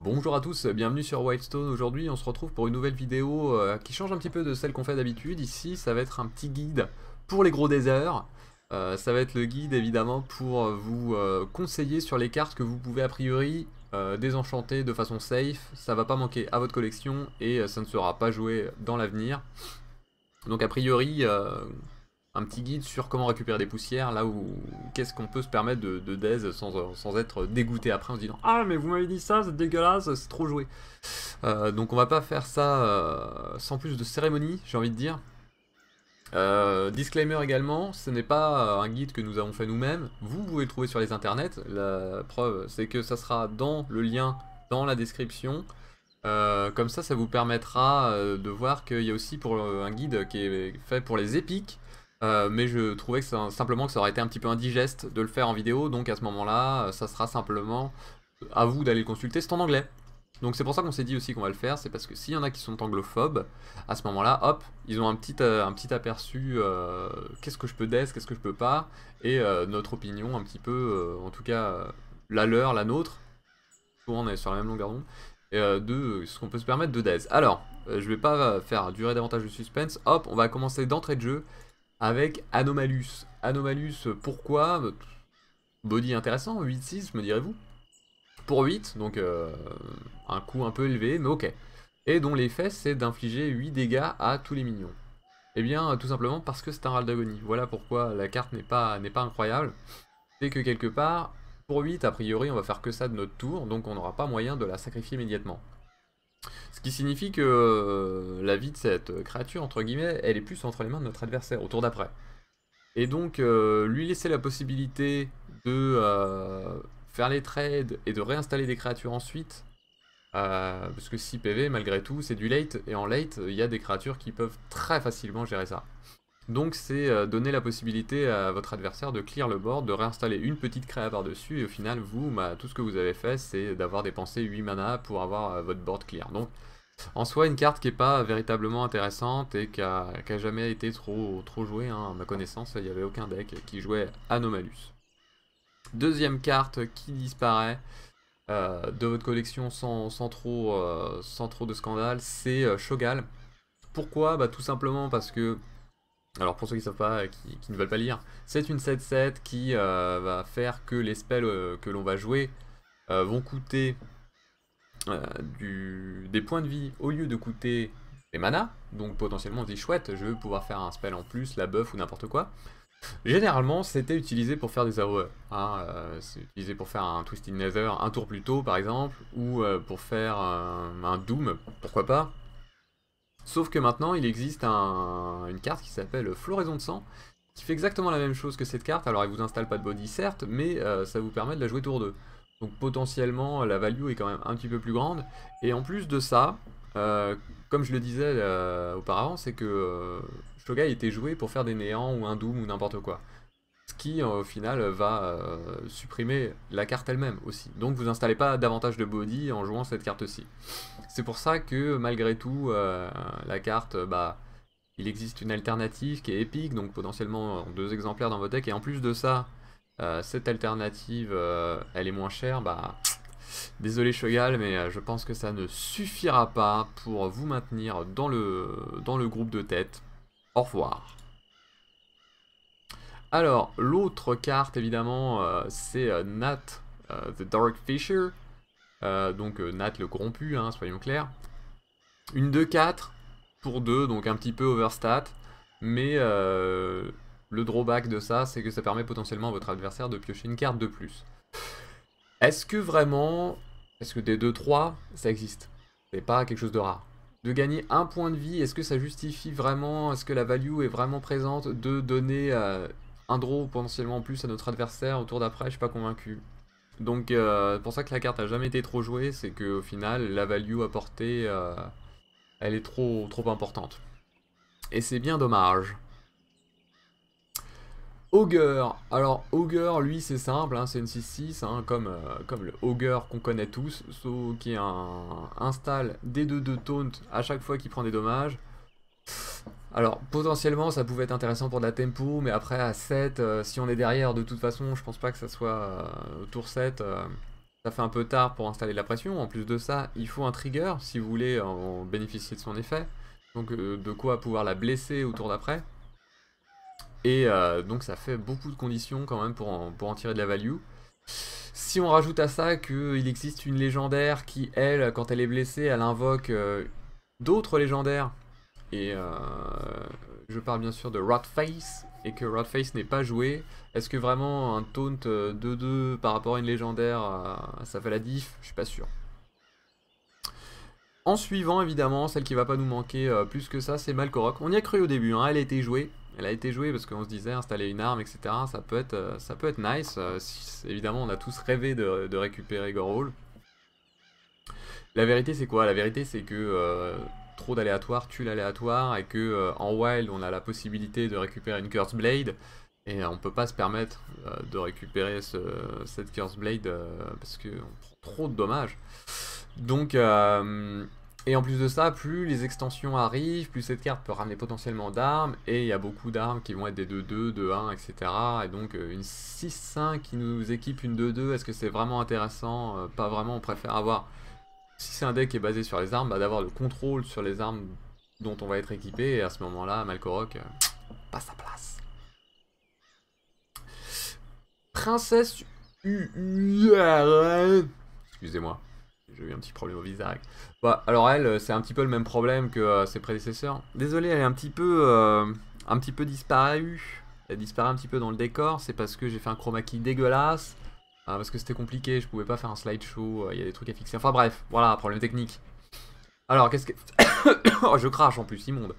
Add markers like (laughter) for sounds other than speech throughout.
Bonjour à tous, bienvenue sur Wildstone. Aujourd'hui, on se retrouve pour une nouvelle vidéo euh, qui change un petit peu de celle qu'on fait d'habitude. Ici, ça va être un petit guide pour les gros déserts. Euh, ça va être le guide évidemment pour vous euh, conseiller sur les cartes que vous pouvez a priori désenchanter de façon safe. Ça va pas manquer à votre collection et ça ne sera pas joué dans l'avenir. Donc a priori, un petit guide sur comment récupérer des poussières, là où qu'est-ce qu'on peut se permettre de, de sans, être dégoûté après en se disant Ah, mais vous m'avez dit ça, c'est dégueulasse, c'est trop joué. Euh, donc on va pas faire ça euh, sans plus de cérémonie, j'ai envie de dire. Euh, disclaimer également, ce n'est pas un guide que nous avons fait nous-mêmes, vous pouvez le trouver sur les internets, la preuve c'est que ça sera dans le lien dans la description. comme ça, ça vous permettra de voir qu'il y a aussi pour un guide qui est fait pour les épiques, euh, mais je trouvais que simplement que ça aurait été un petit peu indigeste de le faire en vidéo, donc à ce moment-là, euh, ça sera simplement à vous d'aller le consulter, c'est en anglais. Donc c'est pour ça qu'on s'est dit aussi qu'on va le faire, c'est parce que s'il y en a qui sont anglophobes, à ce moment-là, hop, ils ont un petit, euh, un petit aperçu, qu'est-ce que je peux daze, qu'est-ce que je peux pas, et notre opinion un petit peu, en tout cas la leur, la nôtre, souvent on est sur la même longueur d'onde, de ce qu'on peut se permettre de daze Alors, je vais pas faire durer davantage le suspense, hop, on va commencer d'entrée de jeu, avec Anomalus. Anomalus, pourquoi Body intéressant, 8-6, me direz-vous. Pour 8, donc euh, un coût un peu élevé, mais ok. Et dont l'effet, c'est d'infliger 8 dégâts à tous les minions. Eh bien, tout simplement parce que c'est un râle d'agonie. Voilà pourquoi la carte n'est pas, pas incroyable. C'est que quelque part, pour 8, a priori, on va faire que ça de notre tour, donc on n'aura pas moyen de la sacrifier immédiatement. Ce qui signifie que euh, la vie de cette créature, entre guillemets, elle est plus entre les mains de notre adversaire au tour d'après. Et donc, euh, lui laisser la possibilité de euh, faire les trades et de réinstaller des créatures ensuite, parce que 6 PV, malgré tout, c'est du late, et en late, il y a des créatures qui peuvent très facilement gérer ça. Donc c'est euh, donner la possibilité à votre adversaire de clear le board, de réinstaller une petite créa par-dessus, et au final, vous, bah, tout ce que vous avez fait, c'est d'avoir dépensé 8 mana pour avoir euh, votre board clear. Donc en soi, une carte qui n'est pas véritablement intéressante et qui n'a jamais été trop, jouée. Hein, à ma connaissance, il n'y avait aucun deck qui jouait Anomalus. Deuxième carte qui disparaît euh, de votre collection sans, trop, sans trop, de scandale, c'est Shogal. Pourquoi bah, Tout simplement parce que alors pour ceux qui ne savent pas, euh, qui, ne veulent pas lire, c'est une 7-7 qui euh, va faire que les spells euh, que l'on va jouer vont coûter du, des points de vie au lieu de coûter des manas. Donc potentiellement on se dit chouette, je veux pouvoir faire un spell en plus, la buff ou n'importe quoi. Généralement c'était utilisé pour faire des AOE. Hein, c'est utilisé pour faire un Twisted Nether un tour plus tôt par exemple, ou pour faire un Doom, pourquoi pas. Sauf que maintenant, il existe une carte qui s'appelle Floraison de sang, qui fait exactement la même chose que cette carte. Alors, elle vous installe pas de body, certes, mais euh, ça vous permet de la jouer tour 2. Donc, potentiellement, la value est quand même un petit peu plus grande. Et en plus de ça, euh, comme je le disais euh, auparavant, c'est que Shogai était joué pour faire des néants ou un Doom ou n'importe quoi. Euh, au final euh, va euh, supprimer la carte elle-même aussi. Donc vous n'installez pas davantage de body en jouant cette carte-ci. C'est pour ça que malgré tout, la carte, bah, il existe une alternative qui est épique, donc potentiellement deux exemplaires dans votre deck, et en plus de ça, cette alternative, elle est moins chère, bah... Désolé Chegal, mais je pense que ça ne suffira pas pour vous maintenir dans le, dans le groupe de tête. Au revoir. Alors, l'autre carte, évidemment, euh, c'est euh, Nat, euh, The Dark Fisher. donc, Nat le corrompu, hein, soyons clairs. Une 2-4 pour 2, donc un petit peu overstat. Mais le drawback de ça, c'est que ça permet potentiellement à votre adversaire de piocher une carte de plus. Est-ce que vraiment, est-ce que des 2-3, ça existe C'est pas quelque chose de rare. De gagner un point de vie, est-ce que ça justifie vraiment, est-ce que la value est vraiment présente de donner un draw potentiellement en plus à notre adversaire au tour d'après, je suis pas convaincu. Donc euh, pour ça que la carte a jamais été trop jouée, c'est qu'au final la value apportée euh, elle est trop trop importante. Et c'est bien dommage. Augur, alors Augur lui c'est simple, hein, c'est une 6-6, hein, comme, euh, comme le Augur qu'on connaît tous, qui est un install d 2 de taunt à chaque fois qu'il prend des dommages. Alors potentiellement ça pouvait être intéressant pour de la tempo, mais après à 7, euh, si on est derrière de toute façon, je pense pas que ça soit euh, tour 7. Euh, ça fait un peu tard pour installer de la pression. En plus de ça, il faut un trigger si vous voulez en bénéficier de son effet. Donc de quoi pouvoir la blesser au tour d'après. Et donc ça fait beaucoup de conditions quand même pour pour en tirer de la value. Si on rajoute à ça qu'il existe une légendaire qui, elle, quand elle est blessée, elle invoque d'autres légendaires et euh, je parle bien sûr de Rodface et que Rodface n'est pas joué. Est-ce que vraiment un taunt 2-2 euh, par rapport à une légendaire, euh, ça fait la diff Je suis pas sûr. En suivant, évidemment, celle qui va pas nous manquer plus que ça, c'est Malkorok. On y a cru au début, hein. elle a été jouée. Elle a été jouée parce qu'on se disait installer une arme, etc. Ça peut être, ça peut être nice. évidemment, on a tous rêvé de, de récupérer Gorol. La vérité, c'est quoi La vérité, c'est que trop d'aléatoires tue l'aléatoire et que euh, en wild on a la possibilité de récupérer une Curse Blade et euh, on peut pas se permettre euh, de récupérer cette Curse Blade parce qu'on prend trop de dommages. Donc et en plus de ça, plus les extensions arrivent, plus cette carte peut ramener potentiellement d'armes, et il y a beaucoup d'armes qui vont être des 2-2, 2-1, etc. Et donc une 6-5 qui nous équipe une 2-2, est-ce que c'est vraiment intéressant Pas vraiment, on préfère avoir si c'est un deck qui est basé sur les armes, bah, d'avoir le contrôle sur les armes dont on va être équipé, et à ce moment-là, Malkorok euh, pas sa place. Princesse e. Excusez-moi, j'ai eu un petit problème au visage. Bah, alors elle, euh, c'est un petit peu le même problème que euh, ses prédécesseurs. Désolé, elle est un petit peu, un petit peu disparue. Elle disparaît un petit peu dans le décor, c'est parce que j'ai fait un chroma key dégueulasse. Ah, parce que c'était compliqué, je pouvais pas faire un slideshow, euh, il y a des trucs à fixer. Enfin bref, voilà, problème technique. Alors, qu'est-ce que... (coughs) oh, je crache en plus, immonde.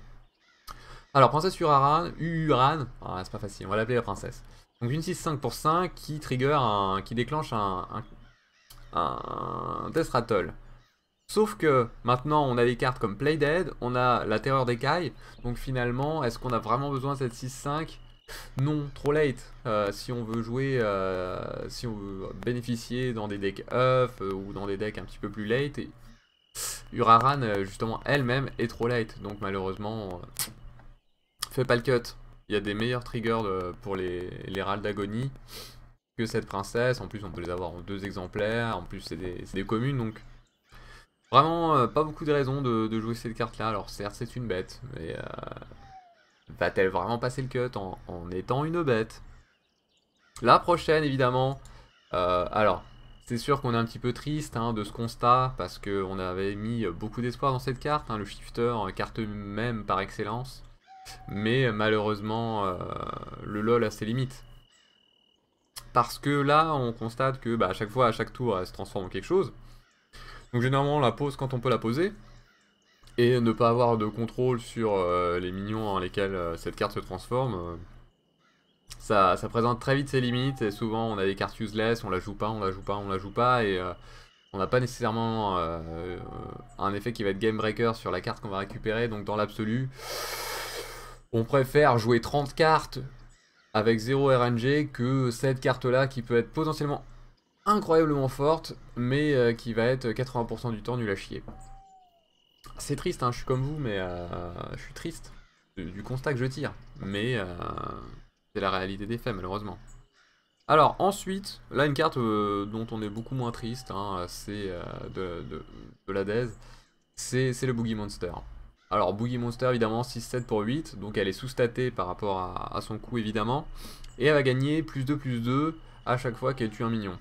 Alors, princesse Uraran, Uran, ah, c'est pas facile, on va l'appeler la princesse. Donc une 6-5 pour 5 qui trigger un, qui déclenche un, un, un Rattle. Sauf que maintenant on a des cartes comme Play Dead, on a la Terreur des Cailles. donc finalement est-ce qu'on a vraiment besoin de cette 6-5 non, trop late. Euh, si on veut jouer, euh, si on veut bénéficier dans des decks off euh, ou dans des decks un petit peu plus late, et... Uraran, justement, elle-même est trop late. Donc malheureusement, fais pas le cut. Il y a des meilleurs triggers pour les, les râles d'agonie que cette princesse. En plus, on peut les avoir en deux exemplaires. En plus, c'est des, communes, donc... Vraiment, pas beaucoup de raisons de, de jouer cette carte-là. Alors certes, c'est une bête, mais... Va-t-elle vraiment passer le cut en, étant une bête La prochaine, évidemment. Euh, alors, c'est sûr qu'on est un petit peu triste hein, de ce constat, parce qu'on avait mis beaucoup d'espoir dans cette carte, hein, le shifter, hein, carte même par excellence. Mais malheureusement, euh, le LoL a ses limites. Parce que là, on constate que bah, à chaque fois, à chaque tour, elle se transforme en quelque chose. Donc généralement, on la pose quand on peut la poser et ne pas avoir de contrôle sur euh, les minions en lesquels euh, cette carte se transforme, euh, ça, présente très vite ses limites, et souvent on a des cartes useless, on la joue pas, on la joue pas, on la joue pas, et on n'a pas nécessairement un effet qui va être game breaker sur la carte qu'on va récupérer, donc dans l'absolu, on préfère jouer 30 cartes avec 0 RNG que cette carte-là qui peut être potentiellement incroyablement forte, mais qui va être 80% du temps nul à chier. C'est triste, hein, je suis comme vous, mais euh, je suis triste du, constat que je tire. Mais euh, c'est la réalité des faits, malheureusement. Alors, ensuite, là, une carte euh, dont on est beaucoup moins triste, hein, c'est de, la c'est le Boogie Monster. Alors, Boogie Monster, évidemment, 6-7 pour 8, donc elle est sous-statée par rapport à, son coût, évidemment. Et elle va gagner plus 2, plus 2 à chaque fois qu'elle tue un mignon.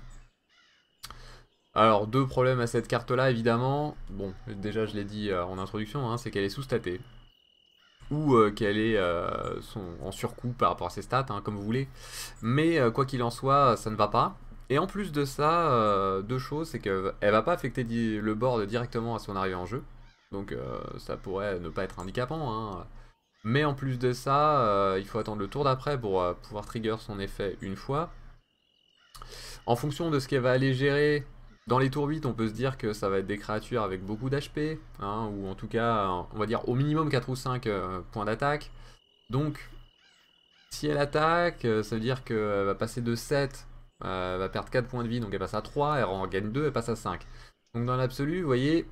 Alors, deux problèmes à cette carte-là, évidemment. Bon, déjà, je l'ai dit euh, en introduction, hein, c'est qu'elle est sous-statée. Ou euh, qu'elle est euh, en surcoût par rapport à ses stats, hein, comme vous voulez. Mais quoi qu'il en soit, ça ne va pas. Et en plus de ça, deux choses, c'est qu'elle va pas affecter le board directement à son arrivée en jeu. Donc ça pourrait ne pas être handicapant. Hein. Mais en plus de ça, il faut attendre le tour d'après pour pouvoir trigger son effet une fois. En fonction de ce qu'elle va aller gérer, dans les tours 8, on peut se dire que ça va être des créatures avec beaucoup d'HP, hein, ou en tout cas, on va dire au minimum 4 ou 5 euh, points d'attaque. Donc, si elle attaque, euh, ça veut dire qu'elle va passer de 7, elle euh, va perdre 4 points de vie, donc elle passe à 3, elle en gagne 2, elle passe à 5. Donc dans l'absolu, vous voyez,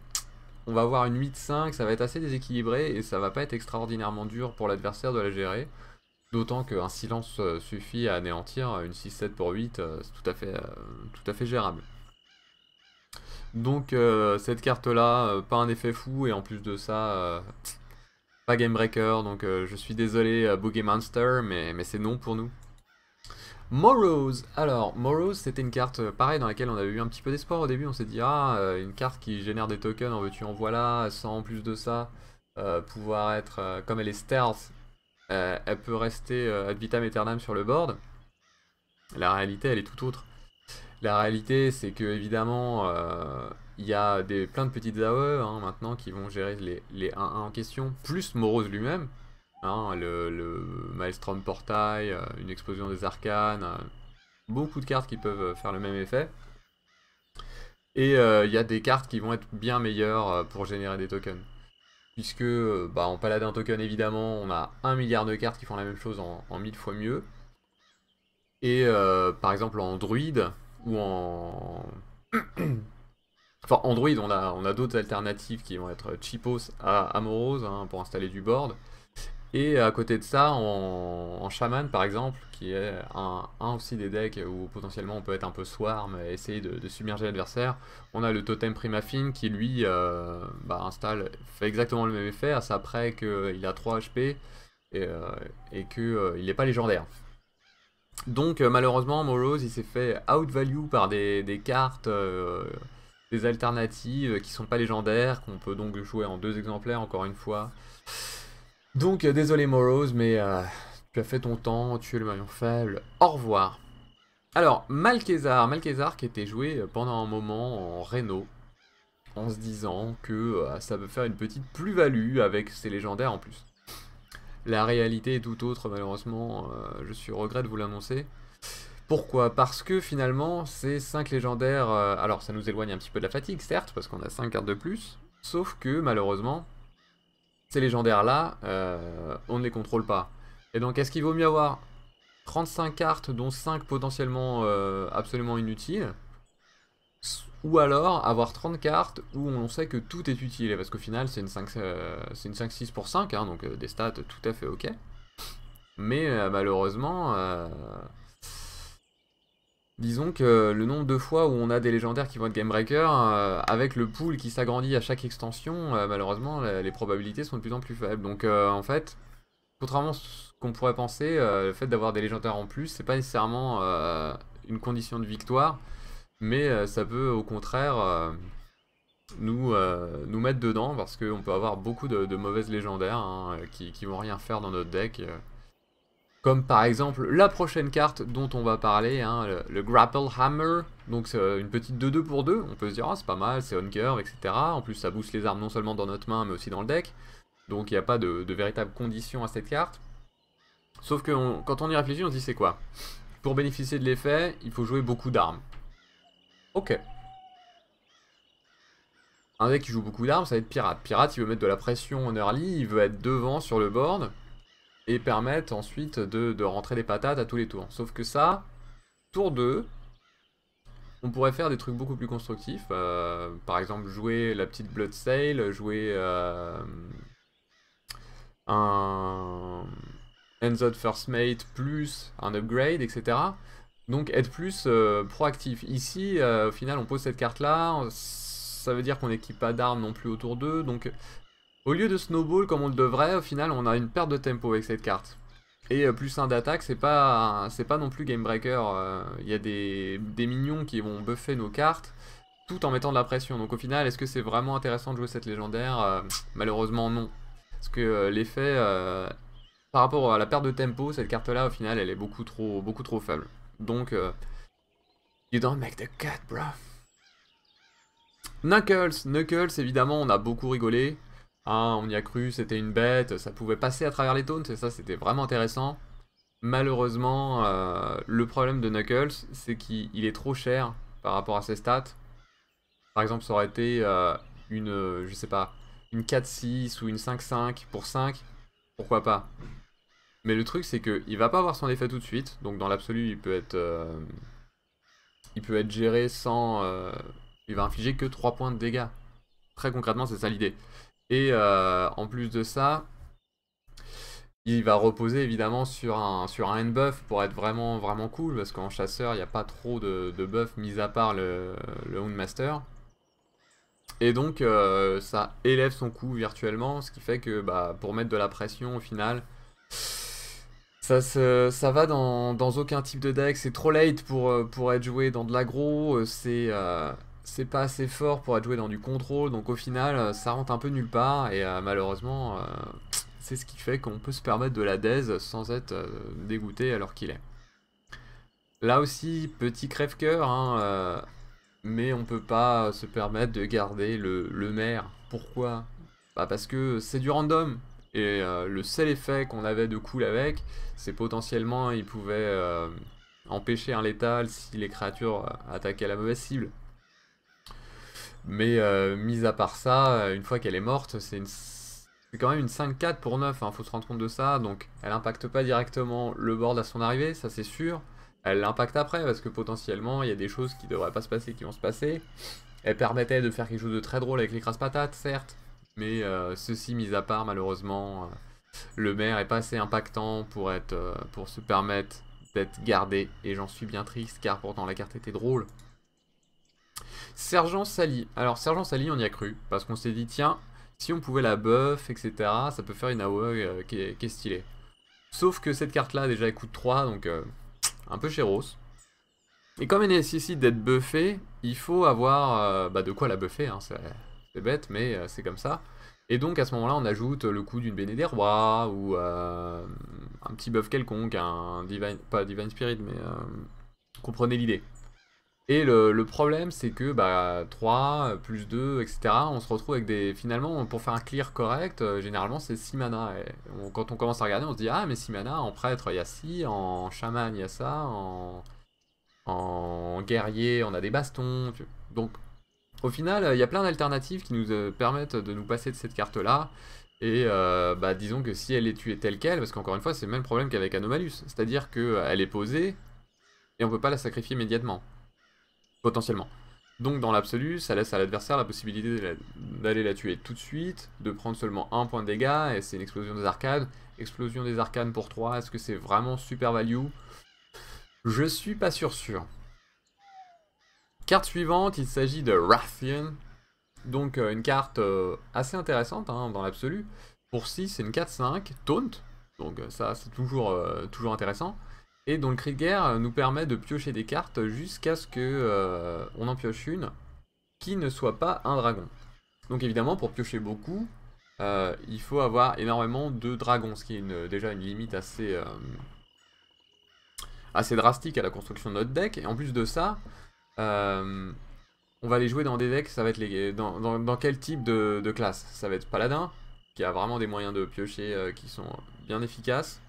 on va avoir une 8-5, ça va être assez déséquilibré, et ça va pas être extraordinairement dur pour l'adversaire de la gérer. D'autant qu'un silence suffit à anéantir une 6-7 pour 8, c'est tout, tout à fait gérable. Donc euh, cette carte là, euh, pas un effet fou et en plus de ça, euh, (tsk) pas Game Breaker, donc je suis désolé Boogie Monster, mais, mais c'est non pour nous. Morose, alors Morose c'était une carte pareil dans laquelle on avait eu un petit peu d'espoir au début, on s'est dit ah une carte qui génère des tokens en veux-tu en voilà, sans en plus de ça pouvoir être, comme elle est stealth, elle peut rester ad vitam aeternam sur le board. La réalité elle est tout autre. La réalité, c'est que évidemment, euh, il y a des, plein de petites AOE hein, maintenant qui vont gérer les, 1-1 en question, plus Morose lui-même, hein, le, Maelstrom Portail, euh, une explosion des arcanes, euh, beaucoup de cartes qui peuvent faire le même effet. Et il y a des cartes qui vont être bien meilleures pour générer des tokens. Puisque bah, en paladin token, évidemment, on a un milliard de cartes qui font la même chose en, en mille fois mieux. Et par exemple en druide, ou en (clears throat) enfin Android on a on a d'autres alternatives qui vont être cheapos à Amorose hein, pour installer du board et à côté de ça en, en Shaman par exemple qui est un, aussi des decks où potentiellement on peut être un peu swarm et essayer de, submerger l'adversaire on a le totem primafine qui lui euh, bah, installe fait exactement le même effet à sa près qu'il a 3 HP et, euh, et qu'il euh, n'est pas légendaire donc euh, malheureusement, Morose, il s'est fait outvalue par des, cartes, euh, des alternatives qui sont pas légendaires, qu'on peut donc jouer en deux exemplaires encore une fois. Donc euh, désolé Morose, mais tu as fait ton temps, tu es le maillon faible, au revoir. Alors, Malkézar, Malkézar qui était joué pendant un moment en Reno, en se disant que ça peut faire une petite plus-value avec ses légendaires en plus. La réalité est tout autre, malheureusement. Euh, je suis regret de vous l'annoncer. Pourquoi Parce que finalement, ces 5 légendaires... Euh, alors, ça nous éloigne un petit peu de la fatigue, certes, parce qu'on a 5 cartes de plus. Sauf que, malheureusement, ces légendaires-là, euh, on ne les contrôle pas. Et donc, est-ce qu'il vaut mieux avoir 35 cartes, dont 5 potentiellement absolument inutiles ou alors avoir 30 cartes où on sait que tout est utile, parce qu'au final c'est une 5-6 euh, pour 5, hein, donc euh, des stats tout à fait ok. Mais euh, malheureusement, disons que le nombre de fois où on a des légendaires qui vont être game breakers, avec le pool qui s'agrandit à chaque extension, malheureusement les probabilités sont de plus en plus faibles. Donc en fait, contrairement à ce qu'on pourrait penser, le fait d'avoir des légendaires en plus, c'est pas nécessairement une condition de victoire mais euh, ça peut au contraire euh, nous, euh, nous mettre dedans parce qu'on peut avoir beaucoup de, mauvaises légendaires hein, qui, vont rien faire dans notre deck. Comme par exemple la prochaine carte dont on va parler, hein, le, Grapple Hammer. Donc c'est une petite 2-2 pour 2. On peut se dire, ah, c'est pas mal, c'est on curve, etc. En plus, ça booste les armes non seulement dans notre main mais aussi dans le deck. Donc il n'y a pas de, véritable condition à cette carte. Sauf que quand on y réfléchit, on se dit, c'est quoi Pour bénéficier de l'effet, il faut jouer beaucoup d'armes. Ok. Un deck qui joue beaucoup d'armes, ça va être Pirate. Pirate, il veut mettre de la pression en early, il veut être devant sur le board et permettre ensuite de, rentrer des patates à tous les tours. Sauf que ça, tour 2, on pourrait faire des trucs beaucoup plus constructifs. Euh, par exemple, jouer la petite Blood Sail, jouer euh, un Enzod First Mate plus un upgrade, etc. Donc être plus euh, proactif. Ici, euh, au final, on pose cette carte-là, ça veut dire qu'on n'équipe pas d'armes non plus autour d'eux, donc au lieu de snowball comme on le devrait, au final, on a une perte de tempo avec cette carte. Et euh, plus un d'attaque, c'est pas, pas non plus game breaker. Il y a des, des minions qui vont buffer nos cartes tout en mettant de la pression. Donc au final, est-ce que c'est vraiment intéressant de jouer cette légendaire Malheureusement, non. Parce que l'effet, par rapport à la perte de tempo, cette carte-là, au final, elle est beaucoup trop, beaucoup trop faible. Donc, euh, you don't make the cut, bro. Knuckles, Knuckles, évidemment, on a beaucoup rigolé. Hein, on y a cru, c'était une bête, ça pouvait passer à travers les taunts, c'est ça, c'était vraiment intéressant. Malheureusement, euh, le problème de Knuckles, c'est qu'il est trop cher par rapport à ses stats. Par exemple, ça aurait été euh, une, je sais pas, une 4-6 ou une 5-5 pour 5, pourquoi pas mais le truc, c'est qu'il va pas avoir son effet tout de suite. Donc, dans l'absolu, il peut être. Euh, il peut être géré sans. Euh, il va infliger que 3 points de dégâts. Très concrètement, c'est ça l'idée. Et euh, en plus de ça, il va reposer évidemment sur un, sur un end buff pour être vraiment, vraiment cool. Parce qu'en chasseur, il n'y a pas trop de, de buff mis à part le, le master Et donc, ça élève son coût virtuellement. Ce qui fait que bah, pour mettre de la pression au final ça, va dans, aucun type de deck. C'est trop late pour, euh, pour être joué dans de l'aggro. Euh, euh, c'est pas assez fort pour être joué dans du contrôle. Donc au final, ça rentre un peu nulle part. Et malheureusement, c'est ce qui fait qu'on peut se permettre de la daze sans être dégoûté alors qu'il est. Là aussi, petit crève-coeur. Hein, mais on peut pas se permettre de garder le, le maire. Pourquoi bah Parce que c'est du random. Et euh, le seul effet qu'on avait de cool avec, c'est potentiellement il pouvait euh, empêcher un létal si les créatures euh, attaquaient la mauvaise cible. Mais mis à part ça, une fois qu'elle est morte, c'est quand même une 5-4 pour 9, il hein, faut se rendre compte de ça. Donc elle n'impacte pas directement le board à son arrivée, ça c'est sûr. Elle l'impacte après parce que potentiellement il y a des choses qui ne devraient pas se passer qui vont se passer. Elle permettait de faire quelque chose de très drôle avec les crasses patates, certes. Mais euh, ceci mis à part, malheureusement, euh, le maire est pas assez impactant pour, être, euh, pour se permettre d'être gardé. Et j'en suis bien triste, car pourtant la carte était drôle. Sergent Sally. Alors, Sergent Sally, on y a cru, parce qu'on s'est dit, tiens, si on pouvait la buff, etc., ça peut faire une AOE qui, est, stylée. Sauf que cette carte-là, déjà, elle coûte 3, donc un peu chéros. Et comme elle nécessite d'être buffée, il faut avoir bah, de quoi la buffer. Hein, c'est bête, mais euh, c'est comme ça. Et donc à ce moment-là, on ajoute le coup d'une béné des rois ou euh, un petit buff quelconque, un divine, pas divine spirit, mais comprenez euh, l'idée. Et le, problème, c'est que bah, 3, plus 2, etc., on se retrouve avec des. Finalement, pour faire un clear correct, généralement c'est 6 mana. Et quand on commence à regarder, on se dit Ah, mais 6 mana, en prêtre, il y a 6, en chaman, il y a ça, en, en guerrier, on a des bastons. Donc au final, euh, il y a plein d'alternatives qui nous euh, permettent de nous passer de cette carte-là. Et euh, bah, disons que si elle est tuée telle qu'elle, parce qu'encore une fois, c'est le même problème qu'avec Anomalus, c'est-à-dire qu'elle est posée et on ne peut pas la sacrifier immédiatement, potentiellement. Donc dans l'absolu, ça laisse à l'adversaire la possibilité d'aller la, tuer tout de suite, de prendre seulement un point de dégâts, et c'est une explosion des arcades. Explosion des arcanes pour 3, est-ce que c'est vraiment super value Je suis pas sûr sûr. Carte suivante, il s'agit de Rathian. Donc euh, une carte euh, assez intéressante hein, dans l'absolu. Pour 6, c'est une 4-5, taunt. Donc euh, ça, c'est toujours, toujours intéressant. Et donc guerre nous permet de piocher des cartes jusqu'à ce que on en pioche une qui ne soit pas un dragon. Donc évidemment, pour piocher beaucoup, il faut avoir énormément de dragons, ce qui est déjà une limite assez, assez drastique à la construction de notre deck. Et en plus de ça, euh, on va les jouer dans des decks, ça va être les, dans, dans, quel type de, classe Ça va être Paladin, qui a vraiment des moyens de piocher euh, qui sont bien efficaces.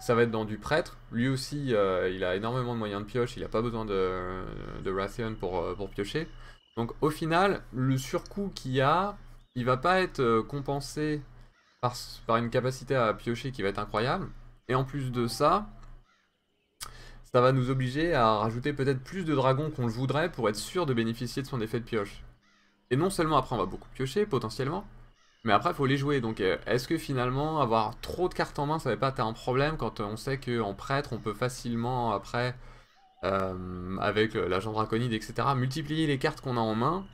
Ça va être dans du prêtre. Lui aussi, euh, il a énormément de moyens de pioche, il n'a pas besoin de, de pour, pour piocher. Donc au final, le surcoût qu'il y a, il va pas être compensé par, par une capacité à piocher qui va être incroyable. Et en plus de ça, ça va nous obliger à rajouter peut-être plus de dragons qu'on le voudrait pour être sûr de bénéficier de son effet de pioche. Et non seulement après on va beaucoup piocher, potentiellement, mais après il faut les jouer, donc euh, est-ce que finalement avoir trop de cartes en main ça va pas être un problème quand euh, on sait qu'en prêtre on peut facilement après, euh, avec l'agent draconide etc, multiplier les cartes qu'on a en main,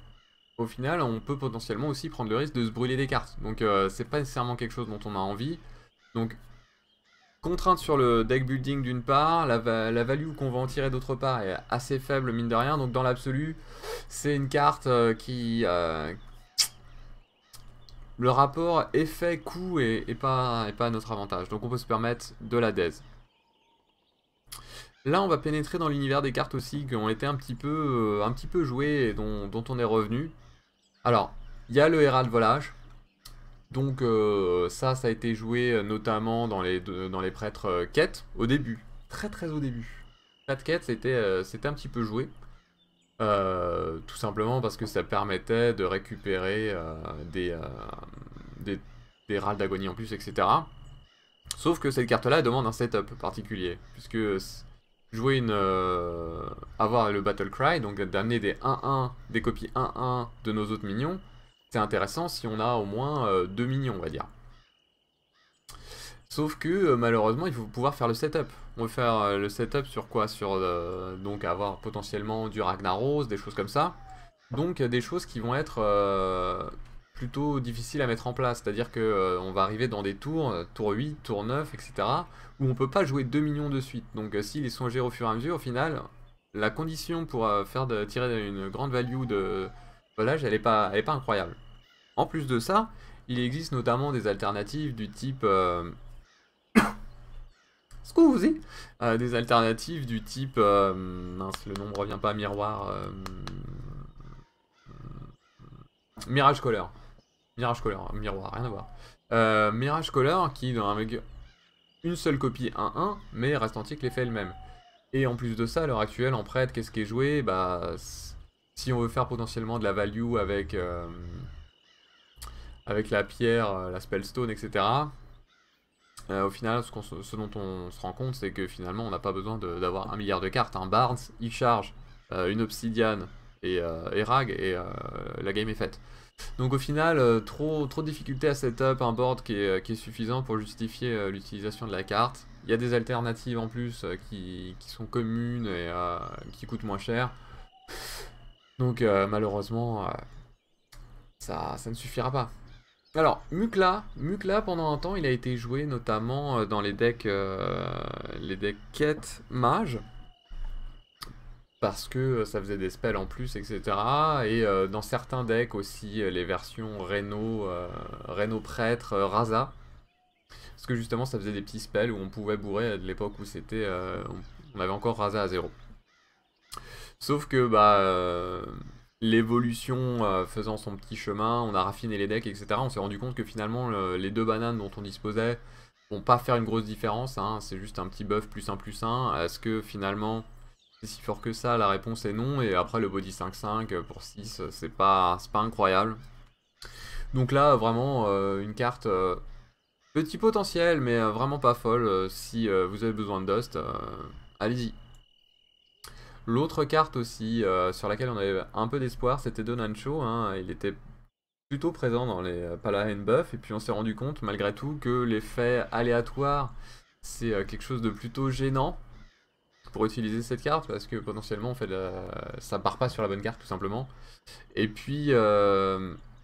au final on peut potentiellement aussi prendre le risque de se brûler des cartes, donc c'est pas nécessairement quelque chose dont on a envie, donc Contrainte sur le deck building d'une part, la, value qu'on va en tirer d'autre part est assez faible mine de rien, donc dans l'absolu, c'est une carte euh, qui... Euh, le rapport effet-coût est, pas, est pas à notre avantage, donc on peut se permettre de la daze. Là, on va pénétrer dans l'univers des cartes aussi, qui ont été un petit peu, euh, un petit peu jouées et dont, dont on est revenu. Alors, il y a le Hérald Volage, donc euh, ça, ça a été joué euh, notamment dans les, dans les prêtres quêtes euh, au début. Très très au début. La quête, c'était un petit peu joué. tout simplement parce que ça permettait de récupérer des, râles d'agonie en plus, etc. Sauf que cette carte-là demande un setup particulier, puisque jouer une... avoir le Battle Cry, donc d'amener des 1-1, des copies 1-1 de nos autres minions, c'est intéressant si on a au moins 2 euh, millions, on va dire. Sauf que euh, malheureusement, il faut pouvoir faire le setup. On veut faire euh, le setup sur quoi Sur donc avoir potentiellement du Ragnaros, des choses comme ça. Donc des choses qui vont être plutôt difficiles à mettre en place. C'est-à-dire qu'on va arriver dans des tours, tour 8, tour 9, etc. où on peut pas jouer 2 millions de suite. Donc s'ils est gérés au fur et à mesure, au final, la condition pour faire tirer une grande value de, l'âge, elle n'est pas, elle est pas incroyable. En plus de ça, il existe notamment des alternatives du type... Euh... (coughs) euh des alternatives du type... Euh, mince, le nom ne revient pas, miroir... Euh, Mirage Color. Mirage Color, miroir, rien à voir. Mirage Color qui, dans un une seule copie 1-1, mais reste antique, l'effet est le même. Et en plus de ça, à l'heure actuelle, en prête, qu'est-ce qui est joué Bah, si on veut faire potentiellement de la value avec, euh, avec la pierre, euh, la spellstone, etc., euh, au final, ce, dont on se rend compte, c'est que finalement, on n'a pas besoin d'avoir un milliard de cartes. Un Barnes, il charge une obsidiane et, et rag, et la game est faite. Donc au final, trop, trop de difficultés à setup un board qui est, suffisant pour justifier l'utilisation de la carte. Il y a des alternatives en plus qui sont communes et qui coûtent moins cher. Donc euh, malheureusement, euh, ça, ça ne suffira pas. Alors, Mukla, Mukla pendant un temps, il a été joué notamment euh, dans les decks, les decks quête mage, parce que ça faisait des spells en plus, etc. Et dans certains decks aussi, les versions Reno, Reno prêtre, Raza, parce que justement ça faisait des petits spells où on pouvait bourrer à l'époque où c'était, on avait encore Raza à zéro. Sauf que bah euh, l'évolution euh, faisant son petit chemin, on a raffiné les decks, etc. On s'est rendu compte que finalement les deux bananes dont on disposait vont pas faire une grosse différence. Hein. c'est juste un petit buff plus 1 plus 1. Est-ce que finalement c'est si fort que ça La réponse est non. Et après le body 5-5 euh, pour 6, c'est pas, pas incroyable. Donc là vraiment une carte... Petit potentiel, mais vraiment pas folle. Si vous avez besoin de Dust, allez-y. L'autre carte aussi euh, sur laquelle on avait un peu d'espoir, c'était Donancho. Hein. il était plutôt présent dans les euh, Paladin Buff, et puis on s'est rendu compte malgré tout que l'effet aléatoire, c'est euh, quelque chose de plutôt gênant pour utiliser cette carte parce que potentiellement fait ça part pas sur la bonne carte tout simplement. Et puis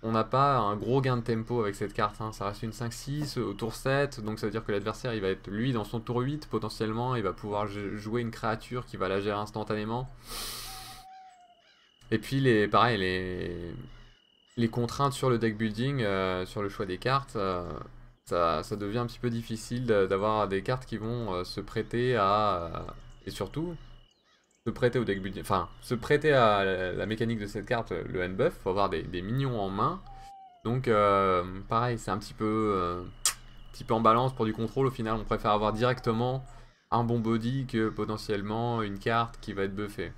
on n'a pas un gros gain de tempo avec cette carte. Hein. Ça reste une 5-6 euh, au tour 7, donc ça veut dire que l'adversaire, il va être lui dans son tour 8 potentiellement, il va pouvoir jouer une créature qui va la gérer instantanément. Et puis, les, pareil, les, les contraintes sur le deck building, euh, sur le choix des cartes, euh, ça, ça, devient un petit peu difficile d'avoir des cartes qui vont se prêter à... Et surtout, se prêter au enfin, se prêter à la, mécanique de cette carte, le buff, faut avoir des, des minions en main. Donc, euh, pareil, c'est un euh, petit peu, en balance pour du contrôle. Au final, on préfère avoir directement un bon body que potentiellement une carte qui va être buffée.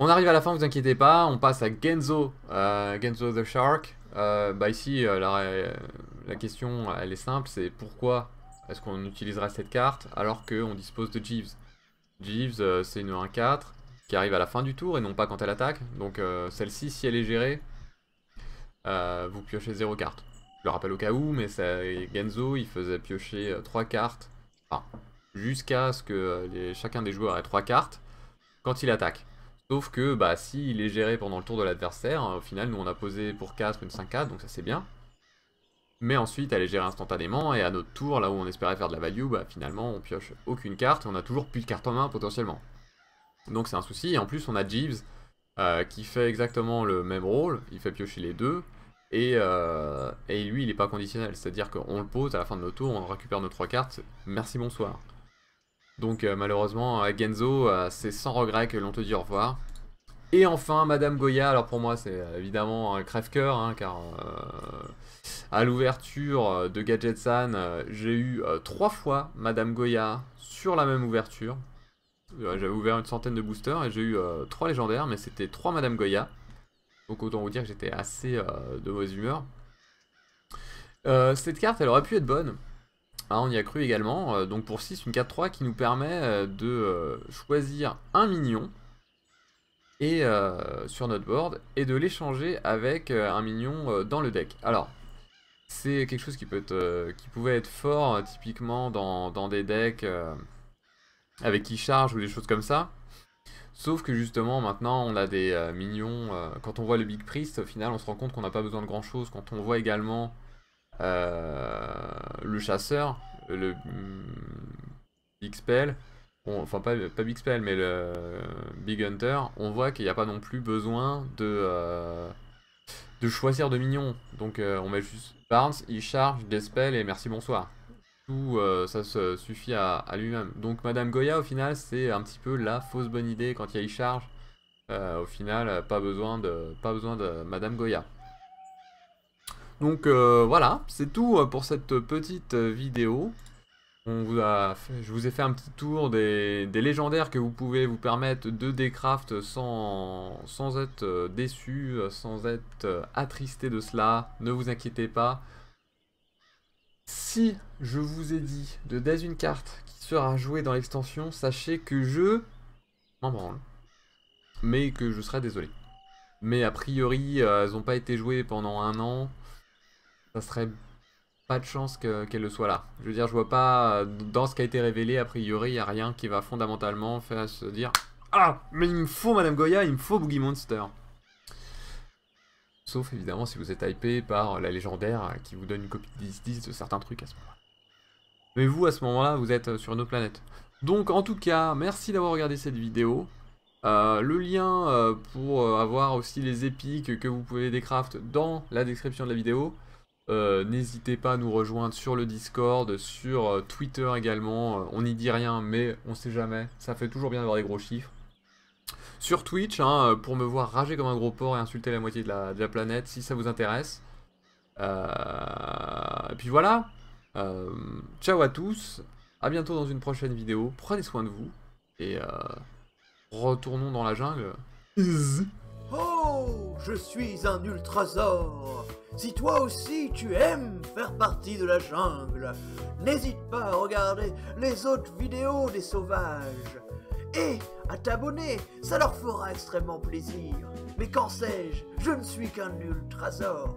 On arrive à la fin, vous inquiétez pas, on passe à Genzo, euh, Genzo the Shark. bah ici, la, la question, elle est simple, c'est pourquoi est-ce qu'on utilisera cette carte alors qu'on dispose de Jeeves Jeeves, euh, c'est une 1-4 qui arrive à la fin du tour et non pas quand elle attaque. Donc euh, celle-ci, si elle est gérée, euh, vous piochez 0 carte. Je le rappelle au cas où, mais Genzo, il faisait piocher 3 cartes, enfin, jusqu'à ce que chacun des joueurs ait 3 cartes quand il attaque. Sauf que bah, si il est géré pendant le tour de l'adversaire, au final, nous on a posé pour 4 une 5-4, donc ça c'est bien mais ensuite elle est gérée instantanément, et à notre tour, là où on espérait faire de la value, bah, finalement on pioche aucune carte, et on a toujours plus de cartes en main potentiellement. Donc c'est un souci, et en plus on a Jeeves, euh, qui fait exactement le même rôle, il fait piocher les deux, et, euh, lui il n'est pas conditionnel, c'est-à-dire qu'on le pose à la fin de notre tour, on récupère nos trois cartes, merci bonsoir. Donc malheureusement, malheureusement, Genzo, euh, c'est sans regret que l'on te dit au revoir, et enfin, Madame Goya, alors pour moi c'est euh, évidemment un crève-cœur, hein, car euh, à l'ouverture euh, de Gadgetsan, j'ai eu trois fois Madame Goya sur la même ouverture. J'avais ouvert une centaine de boosters et j'ai eu trois légendaires, mais c'était trois Madame Goya. Donc autant vous dire que j'étais assez de mauvaise humeur. cette carte, elle aurait pu être bonne. Ah, on y a cru également. donc pour 6, une 4-3 qui nous permet de choisir un mignon et, euh, sur notre board et de l'échanger avec euh, un minion euh, dans le deck. Alors, c'est quelque chose qui, peut être, qui pouvait être fort typiquement dans, dans des decks avec qui charge ou des choses comme ça. Sauf que justement, maintenant, on a des minions. quand on voit le Big Priest, au final, on se rend compte qu'on n'a pas besoin de grand chose. Quand on voit également le chasseur, le hmm, Big Spell, enfin pas, Big Spell, mais le euh, Big Hunter, on voit qu'il n'y a pas non plus besoin de, euh, de choisir de minions. Donc euh, on met juste Barnes, il charge des spells et merci bonsoir. Tout ça se suffit à, lui-même. Donc Madame Goya, au final, c'est un petit peu la fausse bonne idée quand il y a charge. au final, pas besoin de, pas besoin de Madame Goya. Donc voilà, c'est tout pour cette petite vidéo. On vous a je vous ai fait un petit tour des, légendaires que vous pouvez vous permettre de décraft sans, sans être euh, déçu, sans être euh, attristé de cela. Ne vous inquiétez pas. Si je vous ai dit de dès une carte qui sera jouée dans l'extension, sachez que je m'en branle. Mais que je serai désolé. Mais a priori, euh, elles n'ont pas été jouées pendant un an. Ça serait pas de chance qu'elle le soit là. Je veux dire, je vois pas, euh, dans ce qui a été révélé, a priori, il n'y a rien qui va fondamentalement faire se dire « Ah, mais il me faut Madame Goya, il me faut Boogie Monster !» Sauf évidemment si vous êtes hypé par la légendaire euh, qui vous donne une copie de 10-10 de certains trucs à ce moment-là. Mais vous, à ce moment-là, vous êtes euh, sur une autre planète Donc, en tout cas, merci d'avoir regardé cette vidéo. le lien pour avoir aussi les épiques que vous pouvez décraft dans la description de la vidéo. Euh, n'hésitez pas à nous rejoindre sur le Discord, sur euh, Twitter également. Euh, on n'y dit rien, mais on sait jamais. Ça fait toujours bien d'avoir des gros chiffres. Sur Twitch, hein, pour me voir rager comme un gros porc et insulter la moitié de la, planète, si ça vous intéresse. et puis voilà. ciao à tous. À bientôt dans une prochaine vidéo. Prenez soin de vous. Et retournons dans la jungle. Oh, je suis un ultrasor. Si toi aussi tu aimes faire partie de la jungle, n'hésite pas à regarder les autres vidéos des sauvages. Et à t'abonner, ça leur fera extrêmement plaisir. Mais qu'en sais-je Je ne suis qu'un ultrasor.